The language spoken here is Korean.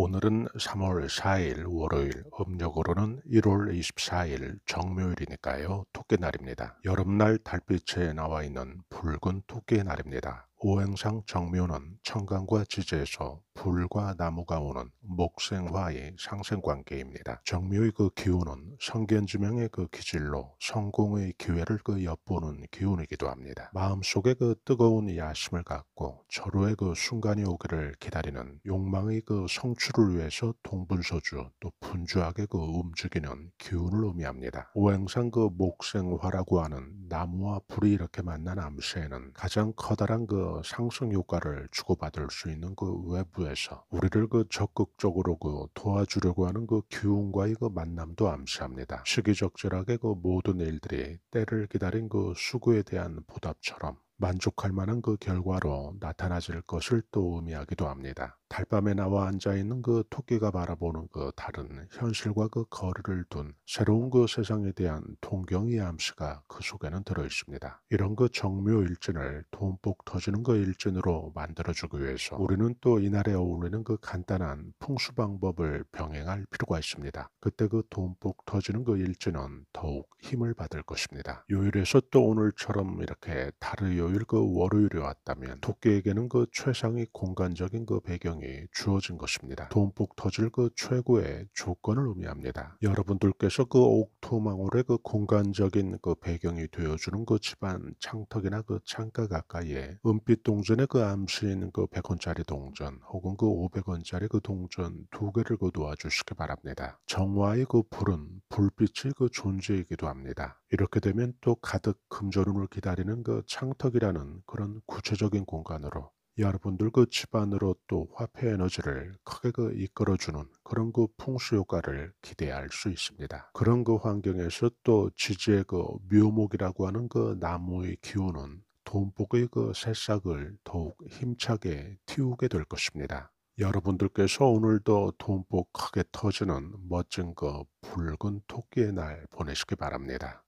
오늘은 3월 4일 월요일, 음력으로는 1월 24일 정묘일이니까요. 토끼 날입니다. 여름날 달빛에 나와 있는 붉은 토끼의 날입니다. 오행상 정묘는 청강과 지지에서 불과 나무가 오는 목생화의 상생관계입니다. 정묘의 그 기운은 성견지명의 그 기질로 성공의 기회를 그 엿보는 기운이기도 합니다. 마음속에 그 뜨거운 야심을 갖고 절호의 그 순간이 오기를 기다리는 욕망의 그 성취를 위해서 동분서주 또 분주하게 그 움직이는 기운을 의미합니다. 오행상 그 목생화라고 하는 나무와 불이 이렇게 만난 암시에는 가장 커다란 그 상승 효과를 주고받을 수 있는 그 외부에서 우리를 그 적극적으로 그 도와주려고 하는 그 기운과의 그 만남도 암시합니다. 시기적절하게 그 모든 일들이 때를 기다린 그수구에 대한 보답처럼 만족할 만한 그 결과로 나타나질 것을 또 의미하기도 합니다. 달밤에 나와 앉아 있는 그 토끼가 바라보는 그 다른 현실과 그 거리를 둔 새로운 그 세상에 대한 동경의 암시가 그 속에는 들어 있습니다. 이런 그 정묘 일진을 돈복 터지는 그 일진으로 만들어주기 위해서 우리는 또 이날에 어울리는 그 간단한 풍수 방법을 병행할 필요가 있습니다. 그때 그 돈복 터지는 그 일진은 더욱 힘을 받을 것입니다. 요일에서 또 오늘처럼 이렇게 다르요 요일 그월요일이 왔다면 도끼에게는 그 최상의 공간적인 그 배경이 주어진 것입니다. 돈폭 터질 그 최고의 조건을 의미합니다. 여러분들께서 그옥토망울의그 공간적인 그 배경이 되어주는 그 집안 창턱이나 그 창가 가까이에 은빛 동전의 그 암시인 그 100원짜리 동전 혹은 그 500원짜리 그 동전 두 개를 그 놓아주시기 바랍니다. 정화의 그 불은 불빛의 그 존재이기도 합니다. 이렇게 되면 또 가득 금전운을 기다리는 그 창턱이 집이라는 그런 구체적인 공간으로 여러분들 그 집안으로 또 화폐 에너지를 크게 그 이끌어주는 그런 그 풍수 효과를 기대할 수 있습니다. 그런 그 환경에서 또 지지의 그 묘목이라고 하는 그 나무의 기운은 돈복의 그 새싹을 더욱 힘차게 틔우게 될 것입니다. 여러분들께서 오늘도 돈복 크게 터지는 멋진 그 붉은 토끼의 날 보내시기 바랍니다.